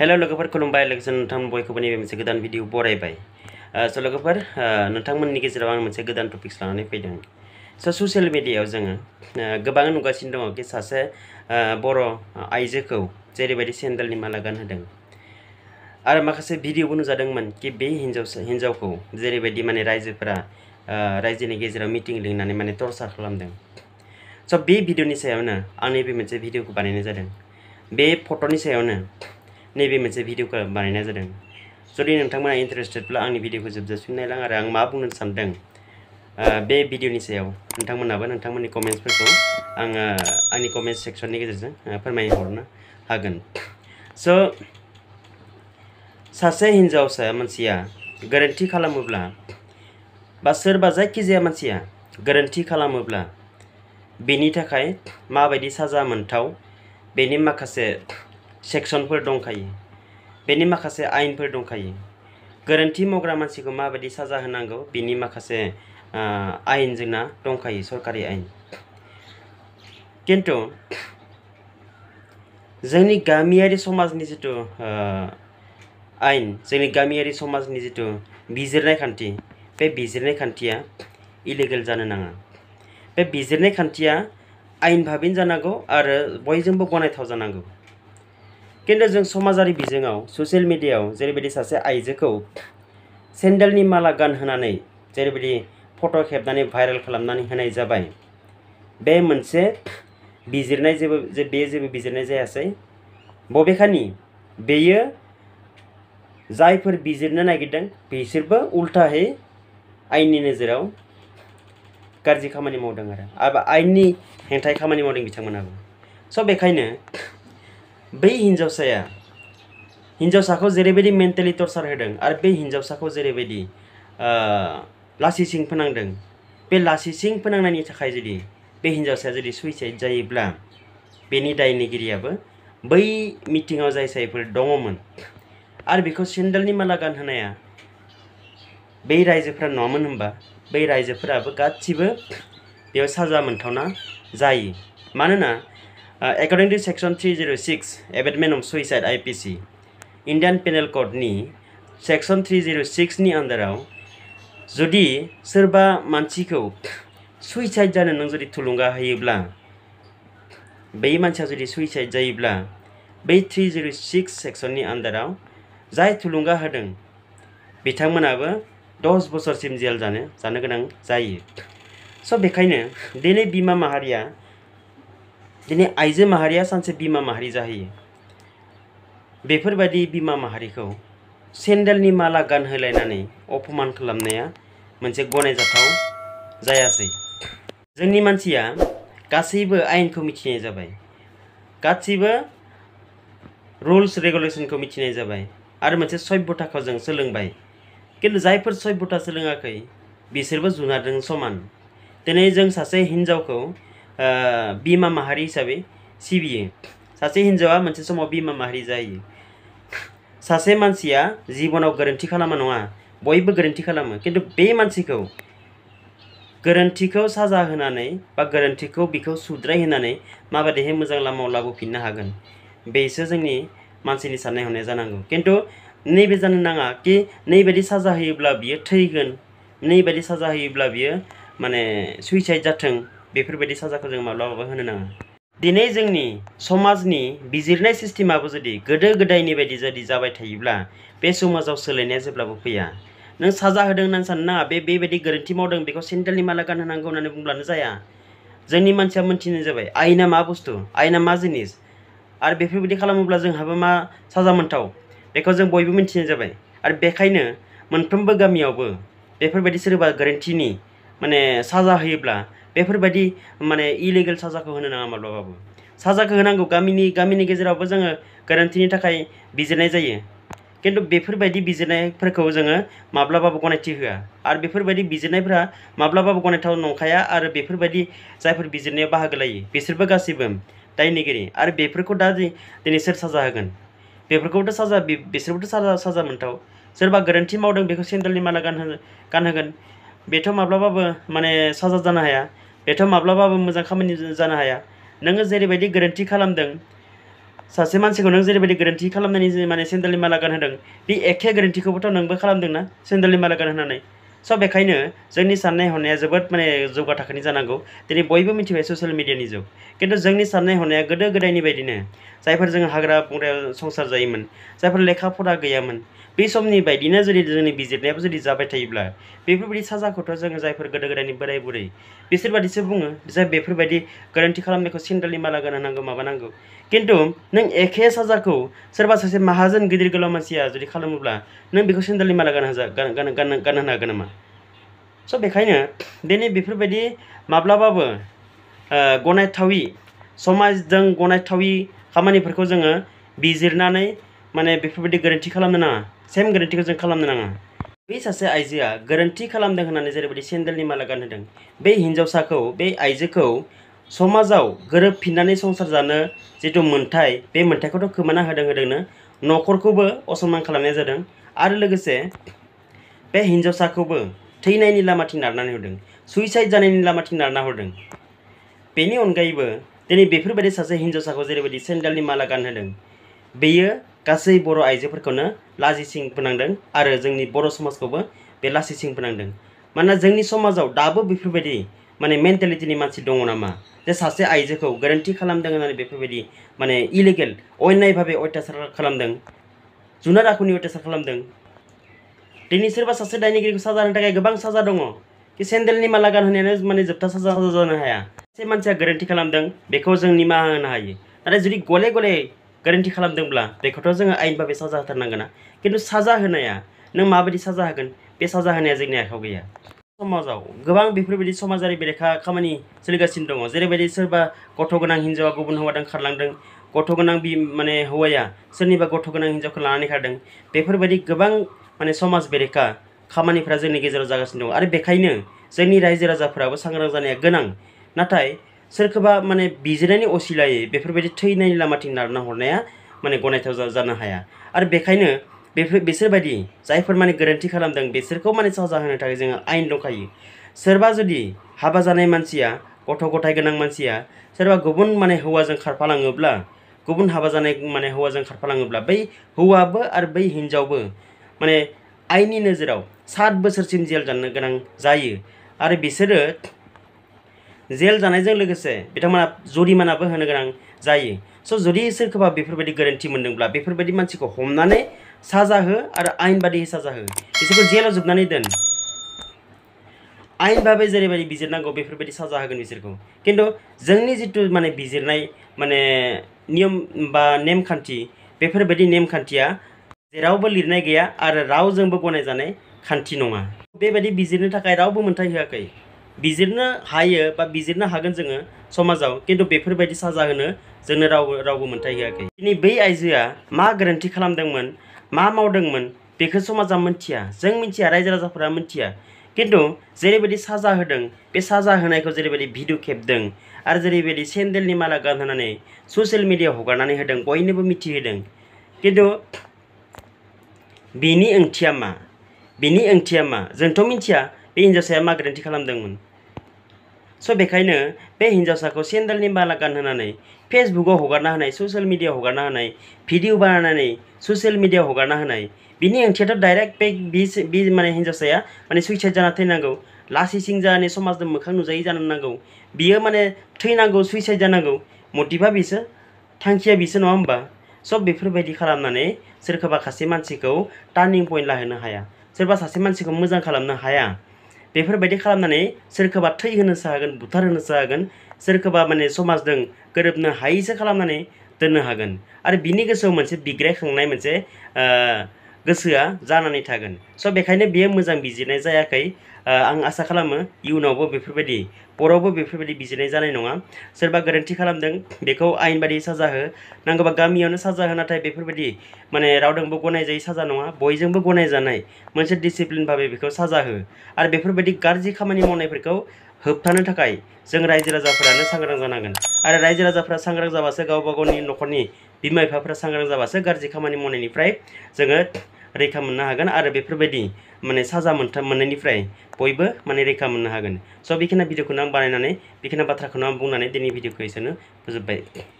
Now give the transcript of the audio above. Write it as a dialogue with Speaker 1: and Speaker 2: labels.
Speaker 1: hello लोगोफोर खुलुमबाय लोगोसे नोंथां बयखौबो नैबे मोनसे गोदान भिडिअ बरायबाय स' लोगोफोर नोंथांमोननि गेजेराव आं मोनसे गोदान टपिक्स लानानै फैदों स' ससियेल मिडियायाव जोङो गोबां नुगासिनो दङ कि सासे बर' आइजोखौ जेरैबायदि सेन्देलनि माला गानहोदों आरो माखासे भिडिअबो नुजादोंमोन कि बे हिन्जावसा हिन्जावखौ जेरैबायदि माने रायजोफोरा रायजोनि गेजेराव मिटिं लिंनानै माने टर्चार खालामदों स' बे भिडिअनि सायावनो आंनि बे मोनसे भिडिअखौ बानायनाय जादों बे फट'नि सायावनो नैबे मोनसे भिडिअखौ बानायनाय जादों जुदि नोंथांमोना इन्टारेस्टेडब्ला आंनि भिडिअखौ जोबजासिम नायलां आरो आं मा बुंनो सानदों बे भिडिअनि सायाव नोंथांमोनाबो नोंथांमोननि कमेन्ट्सफोरखौ आङो आंनि कमेन्ट्स सेक्सननि गेजेरजों फोरमायहरनो हागोन स' सासे हिन्जावसा मानसिया गोरोन्थि खालामोब्ला बा सोरबा जायखिजाया मानसिया गोरोन्थि खालामोब्ला बेनि थाखाय माबायदि साजा मोनथाव बेनि माखासे सेक्सनफोर दंखायो बेनि माखासे आइनफोर दंखायो गोरोन्थि मावग्रा मानसिखौ माबायदि साजा होनांगौ बेनि माखासे आइन जोंना दंखायो सरकारि आइन किन्तु जोंनि गामियारि समाजनि जितु आइन जोंनि गामियारि समाजनि जितु बिजिरनाय खान्थि बे बिजिरनाय खान्थिया इलिगेल जानो नाङा बे बिजिरनाय खान्थिया आइन भाबैनो जानांगौ आरो बयजोंबो गनायथाव जानांगौ किन्तु जो समाजारी बिजोङाव ससियेल मेडियायाव जेरैबायदि सासे आइजोखौ सेन्डेलनि माला गानहोनानै जेरैबायदि फट' खेबनानै भाइरेल खालामनानै होनाय जाबाय बे मोनसे बिजिरनाय जेबो जे बे जेबो बिजिरनाय जायासै बबेखानि बेयो जायफोर बिजिरनो नागिरदों बिसोरबो उल्थायै आयेननि नोजोराव गाज्रि खामानि मावदों आरो आरो आयेननि खामानि मावदों बिथांमोनाबो स' बेखायनो बै हिन्जावसाया हिन्जावसाखौ जेरैबायदि मेन्टेलि टर्चार होदों आरो बे हिन्जावसाखौ जेरैबायदि लासिसिं फोनांदों बे लासिसिं फोनांनायनि थाखाय जुदि बे हिन्जावसाया जुदि सुइसाइड जायोब्ला बेनि दायनिगिरियाबो बै मिटिङाव जाय दङमोन आरो बेखौ सेन्देलनि माला गानहोनाया बै रायजोफोरा नङामोन होनबा बै रायजोफोराबो गासिबो बेयाव साजा मोनथावना जायो मानोना Uh, according to Section 306, Abatement of Suicide IPC, Indian Penal Code नि Section 306 नि आन्दाराव जुदि सोरबा मानसिखौ सुइसाइड जानो नों जुदि थुलुंगा होयोब्ला बै मानसिया जुदि सुइसाइड जायोब्ला बै थ्रि जिर' सिक्स सेक्सननि आन्दाराव जाय थुलुंगा होदों बिथांमोनाबो दस बोसोरसिम जेल जानो जानो गोनां जायो स' बेखायनो दिनै बिमा माहारिया दिन आइजो माहारिया सानसे बिमा माहारि बीमा बेफोरबायदि को माहारिखौ सेन्डेलनि माला गानहोलायनानै अपमान खालामनाया मोनसे गनायजाथाव जायासै जोंनि मानसिया गासैबो आयेनखौ मिथिनाय जाबाय गासैबो रुल्स रेगुलेसनखौ मिथिनाय जाबाय आरो मोनसे सभ्यताखौ जों सोलोंबाय खिन्थु जायफोर सभ्यता सोलोङाखै बिसोरबो जुनारजों समान दिनै जों सासे हिन्जावखौ बिमा माहारि हिसाब सिबियो सासे हिन्जावा मोनसे समाव बिमा माहारि जायो सासे मानसिया जिबनाव गोरोन्थि खालामा नङा बयबो गोरोन्थि खालामो खिन्थु बे मानसिखौ गोरोन्थिखौ साजा होनानै बा गोरोन्थिखौ भी सुद्राय होनानै माबायदिहाय मोजां लामायाव लाबोफिननो हागोन बेसो जोंनि मानसिनि साननाय हनाय जानांगौ खिन्थु नैबे जानो नाङा कि नैबायदि साजा होयोब्ला बियो थैगोन नैबायदि होयोब्ला माने सुइसाइड जाथों बेफोरबायदि साजाखौ जों माब्लाबाबो होनो नाङा दिनै जोंनि समाजनि बिजिरनाय सिस्टेमाबो जुदि गोदो गोदायनि बायदि जुदि जाबाय थायोब्ला बे समाजाव सोलायनाया जेब्लाबो फैया नों साजा होदों होननानै साननो नाङा बे बेबायदि गोरोन्थि मावदों बेखौ सेन्ट्रेलनि माला गानहोनांगौ होननानै बुंब्लानो जाया जोंनि मानसिया मोन्थिनाय जाबाय आयना मा बुस्तु आयना मा जिनिस आरो बेफोरबायदि खालामोब्ला जोंहाबो मा साजा मोनथाव बेखौ जों बयबो मिन्थिनाय जाबाय आरो बेखायनो मोनफ्रोमबो गामियावबो बेफोरबायदि सोरबा गोरोन्थिनि माने साजा होयोब्ला बेफोरबायदि माने इलिगेल साजाखौ होनो नाङा माब्लाबाबो साजाखौ होनांगौ गामिनि गामिनि गेजेरावबो जोङो गोरोन्थिनि थाखाय बिजिरनाय जायो खिन्थु बेफोरबायदि बिजिरनायफोरखौ जोङो माब्लाबाबो गनायथि होआ आरो बेफोरबायदि बिजिरनायफोरा माब्लाबाबो गनायथाव नंखाया आरो बेफोरबायदि जायफोर बिजिरनायाव बाहागो लायो बिसोरबो गासैबो दायनिगिरि आरो बेफोरखौ दा दिनै सोर साजा होगोन बेफोरखौबोथ' साजा बिसोरबोथ' साजा साजा मोनथाव सोरबा गोरोन्थि मावदों बेखौ सेन्देलनि माला गानहो गानहोगोन बेथ' माब्लाबाबो माने साजा जानो हाया बेथ' माब्लाबाबो मोजां खामानि जानो हाया नोङो जेरैबायदि गोरोन्थि खालामदों सासे मानसिखौ नों जेरैबायदि गोरोन्थि खालामनानै माने सेन्देलनि माला गानहोदों बे एखे गोरोन्थिखौबोथ' नोंबो खालामदोंना सेन्देलनि माला गानहोनानै स' बेखायनो जोंनि साननाय हनाया जोबोद माने जौगा थाखोनि जानांगौ दिनै बयबो मिथिबाय ससियेल मिडियानि जुग खिन्थु जोंनि साननाय हनाया गोदो गोदायनि बायदिनो जायफोर जों हाग्रा बंग्रायाव संसार जायोमोन जायफोर लेखा फरा गैयामोन बे समनि बायदिनो जुदि जोंनि बिजिरनायाबो जुदि जाबाय थायोब्ला बेफोरबायदि साजाखौथ' जोङो जायफोर गोदो गोदायनि बोराय बुरै बिसोरबादिसो बुङो जे बेफोरबायदि गोरोन्थि खालामनायखौ सेन्देलनि माला गानहोनांगौ माबानांगौ किन्तु नों एखे साजाखौ सोरबा सासे माहाजोन गिदिर गोलाव मानसिया जुदि खालामोब्ला नों बेखौ सेन्देलनि माला गानहोजा गानहोनो हागोन नामा स' बेखायनो दिनै बेफोरबायदि माब्लाबाबो गनायथावि समाजजों गनायथावि खामानिफोरखौ जोङो बिजिरनानै माने बेफोरबायदि गोरोन्थि खालामनो नाङा सेम गारेन्टिखौ जों खालामनो नाङा बे सासे आइजोआ गारेन्टि खालामदों होननानै जेरैबायदि सेन्देलनि माला गानहोदों बे हिन्जावसाखौ बे आइजोखौ समाजाव गोरोबफिननानै संसार जानो जितु मोन्थाय बे मोन्थायखौथ' खोमाना होदों होदोंनो न'खरखौबो असमान खालामनाय जादों आरो लोगोसे बे हिन्जावसाखौबो थैनायनि लामाथिं नारनानै हरदों सुइसाइड जानायनि लामाथिं नारना हरदों बेनि अनगायैबो दिनै बेफोरबायदि सासे हिन्जावसाखौ जेरैबायदि सेन्देलनि माला गानहोदों बेयो गासै बर' आइजोफोरखौनो लाजिसिं फोनांदों आरो जोंनि बर' समाजखौबो बे लाजिसिं फोनांदों मानोना जोंनि समाजाव दाबो बेफोरबायदि माने मेन्टेलिटिनि मानसि दङ नामा जे सासे आइजोखौ गोरोन्थि खालामदों होननानै बेफोरबायदि माने इलिगेल अन्यायभाबै अत्याचार खालामदों जुनार आखुनि अत्याचार खालामदों दिनै सोरबा सासे दायनिगिरिखौ साजा होनो थाखाय गोबां साजा दङ कि सेन्देलनि माला गानहोनायानो माने जोबथा साजा जानो हाया सासे मानसिया गोरोन्थि खालामदों बेखौ जों निमाहा होनो हायो नाथाय जुदि गले गले गोरोन्थि खालामदोंब्ला बेखौथ' जोङो आयेन बाबै साजा होथारनांगोना कि साजा होनाया नों माबायदि साजा होगोन बे साजा होनाया जोंनि आखायाव गैया समाजाव गोबां बेफोरबायदि समाजारि बेरेखा खामानि सोलिगासिनो दङ जेरैबायदि सोरबा गथ' गोनां हिन्जावा गुबुन हौवादों खारलांदों गथ' गोनां बि माने हौवाया सोरनिबा गथ' गोनां हिन्जावखौ लानानै खारदों बेफोरबायदि गोबां माने समाज बेरेखा खामानिफ्रा जोंनि गेजेराव जागासिनो दङ आरो बेखायनो जोंनि रायजो राजाफोराबो सांग्रां जानाया गोनां सोरखौबा माने बिजिरनायनि असिलायै बेफोरबायदि थैनायनि लामाथिं नारना हरनाया माने गनायथाव जानो हाया आरो बेखायनो बेफोर बिसोरबायदि जायफोर माने गोरोन्थि खालामदों बिसोरखौ माने साजा होनो थाखाय जोङो आयेन दंखायो सोरबा जुदि हाबा जानाय मानसिया गथ' गथाय गोनां मानसिया सोरबा गुबुन माने हौवाजों खारफालाङोब्ला गुबुन हाबा जानाय माने हौवाजों खारफालाङोब्ला बै हौवाबो आरो बै हिन्जावबो माने आयेननि नोजोराव सात बोसोरसिम जेल जानो गोनां जायो आरो बिसोरो जेल जानायजों लोगोसे बिथांमोना जरिमानाबो होनो गोनां जायो स' जुदि सोरखौबा बेफोरबायदि गोरोन्थि मोन्दोंब्ला बेफोरबायदि मानसिखौ हमनानै साजा हो आरो आयेन साजा हो बिसोरखौ जेलाव जोबनानै दोन आयेन भाबै बिजिरनांगौ बेफोरबायदि साजा होगोन बिसोरखौ किन्तु जोंनि जितु माने बिजिरनाय माने नियम बा नेमखान्थि बेफोरबायदि नेमखान्थिया जेरावबो लिरनाय गैया आरो रावजोंबो गनायजानाय खान्थि नङा बेबायदि बिजिरनो थाखाय रावबो मोन्थाय होआखै बिजिरनो हायो बा बिजिरनो हागोन जोङो समाजाव किन्तु बेफोरबायदि साजा होनो जोंनो रावबो रावबो मोन्थाय होआखै दिनै बै आइजोआ मा गोरोन्थि खालामदोंमोन मा मावदोंमोन बेखौ समाजा मोन्थिया जों मिन्थिया रायजो राजाफोरा मोन्थिया किन्तु जेरैबायदि साजा होदों बे साजा होनायखौ जेरैबायदि भिडिअ खेबदों आरो जेरैबायदि सेन्देलनि माला गानहोनानै ससियेल मिडियायाव हगारनानै होदों बयनोबो मिथिहोदों किन्तु बेनि ओंथिया मा बेनि ओंथिया मा जोंथ' मिन्थिया बे हिन्जावसाया मा गोरोन्थि खालामदोंमोन स' बेखायनो बे हिन्जावसाखौ सेन्देलनि माला गानहोनानै फेसबुकआव हगारना होनाय ससियेल मिडियायाव हगारना होनाय भिडिअ बानायनानै ससियेल मिडियायाव हगारना होनाय बिनि ओंथियाथ' डाइरेक्ट बे बि माने हिन्जावसाया माने सुइसाइड जाना थैनांगौ लासैसिं जानानै समाजजों मोखां नुजायै जानो नांगौ बियो माने थैनांगौ सुइसाइड जानांगौ मटिभा बिसो थांखिया बिसो नङा होमबा स' बेफोरबायदि खालामनानै सोरखौबा सासे मानसिखौ टार्निं पइन्ट लाहोनो हाया सोरबा सासे मानसिखौ मोजां खालामनो हाया बेफोरबायदि खालामनानै सोरखौबा थै होनोसो हागोन बुथारहोनोसो हागोन सोरखौबा माने समाजजों गोरोबनो हायैसो खालामनानै दोननो हागोन आरो बिनि गोसोआव मोनसे बिग्रायखांनाय मोनसे गोसोआ जानानै थागोन स' बेखायनो बेयो मोजां बिजिरनाय जायाखै आं आशा खालामो इयुनावबो बेफोरबायदि बर'आवबो बेफोरबायदि बिजिरनाय जानाय नङा सोरबा गोरोन्थि खालामदों बेखौ आयेन बायदि साजा हो नांगौबा गामियावनो साजा हो नाथाय बेफोरबायदि माने रावजोंबो गनायजायै साजा नङा बयजोंबो गनायजानाय मोनसे डिसिप्लिन भाबै बेखौ साजा हो आरो बेफोरबायदि गाज्रि खामानि मावनायफोरखौ होबथानो थाखाय जों रायजो राजाफोरानो सांग्रां जानांगोन आरो रायजो राजाफोरा सांग्रां जाबासो गावबा गावनि न'खरनि बिमा बिफाफोरा सांग्रां जाबासो गाज्रि खामानि मावनायनिफ्राय जोङो रैखा मोननो हागोन आरो बेफोरबायदि माने साजा मोनथाम मोननायनिफ्राय बयबो माने रैखा मोननो हागोन स' बेखिनि भिडिअखौनो आं बानायनानै बेखिनि बाथ्राखौनो आं बुंनानै दिनै भिडिअखौ एसेनो फोजोब्बाय